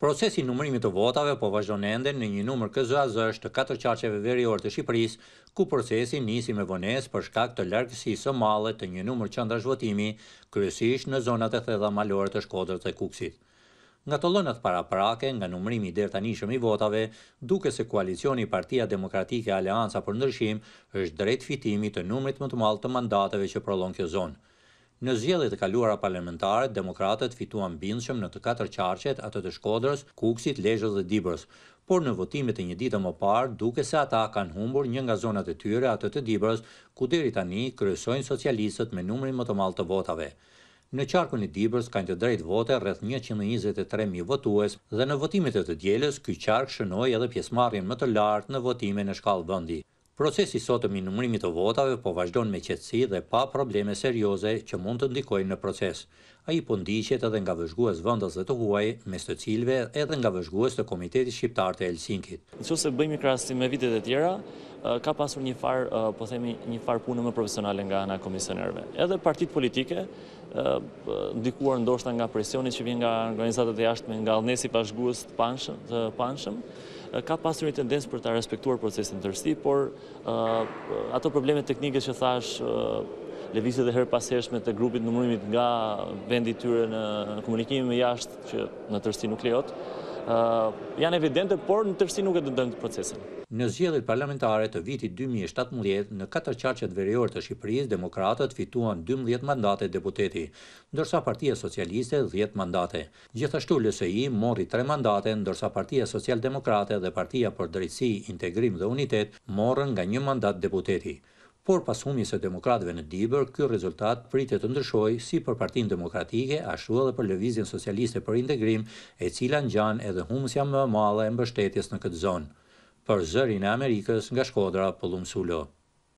Procesi numërimit të votave po vazhdon ende në një numër KZAZ të katër qarqeve veriore të Shqipërisë, ku procesi nisi me vonesë për shkak të largësisë së madhe të një numër qendrash votimi, kryesisht në zonat e thella malore të Shkodrës dhe Kuksit. Nga të lënët para prake, nga numërimi i derta njëshëm i votave, duke se koalicioni Partia Demokratike Aleansa për Ndërshim është drejt fitimi të numërit më të malë të mandateve që prolon kjo zonë. Në zgjedhjet e kaluara parlamentare, demokratët fituan bindshëm në të katër qarqet, ato të Shkodrës, Kuksit, Lezhës dhe Dibrës, por në votimet e një ditë më parë, duke se ata kanë humbur një nga zonat e tyre, ato të Dibrës, ku deri tani kryesojnë socialistët me numrin më të madh të votave. Në qarkun e Dibrës kanë të drejtë vote rreth 123.000 votues dhe në votimet e të dielës ky qark shënoi edhe pjesëmarrjen më të lartë në votime në shkallë vendi. Procesi sotëm i nëmërimit të votave po vazhdon me qëtësi dhe pa probleme serioze që mund të ndikojnë në proces a i pëndishet po edhe nga vëzhgues vëndës dhe të huaj, mes të cilve edhe nga vëzhgues të Komiteti Shqiptar të Helsinkit. Në që se bëjmë i krasti me vitet e tjera, ka pasur një farë, po themi, një farë punë më profesionale nga nga komisionerve. Edhe partit politike, ndikuar ndoshta nga presionit që vjen nga organizatet e jashtme, nga alnesi pashgues të panshëm, të ka pasur një tendencë për ta respektuar procesin tërësi, por ato problemet teknike që thash, levizit dhe herë pasershme të grupit nëmërimit nga vendit tyre në komunikimi me jashtë që në tërsti nuk lejot, janë evidente, por në tërsi nuk e të dëndë procesin. Në zgjedit parlamentare të vitit 2017, në 4 qarqet verior të Shqipëris, demokratët fituan 12 mandate deputeti, ndërsa partia socialiste 10 mandate. Gjithashtu lëse i mori 3 mandate, ndërsa partia socialdemokrate dhe partia për drejtësi, integrim dhe unitet morën nga një mandat deputeti por pas humi se demokratëve në Dibër, ky rezultat pritet të ndryshojë si për Partinë Demokratike, ashtu edhe për Lëvizjen Socialiste për Integrim, e cila ngjan edhe humësja më e madhe e mbështetjes në këtë zonë. Për zërin e Amerikës nga Shkodra, Pollum Sulo.